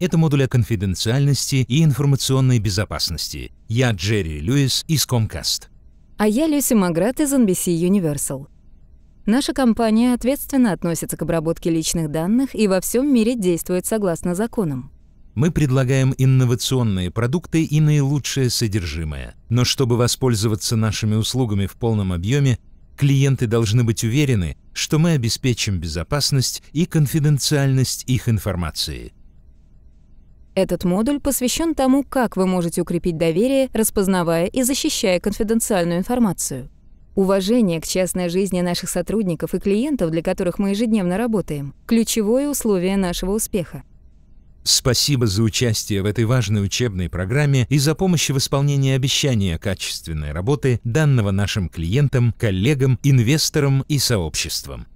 Это модуль о конфиденциальности и информационной безопасности. Я Джерри Льюис из Comcast. А я Люси Маград из NBC Universal. Наша компания ответственно относится к обработке личных данных и во всем мире действует согласно законам. Мы предлагаем инновационные продукты и наилучшее содержимое. Но чтобы воспользоваться нашими услугами в полном объеме, клиенты должны быть уверены, что мы обеспечим безопасность и конфиденциальность их информации – этот модуль посвящен тому, как вы можете укрепить доверие, распознавая и защищая конфиденциальную информацию. Уважение к частной жизни наших сотрудников и клиентов, для которых мы ежедневно работаем – ключевое условие нашего успеха. Спасибо за участие в этой важной учебной программе и за помощь в исполнении обещания качественной работы, данного нашим клиентам, коллегам, инвесторам и сообществам.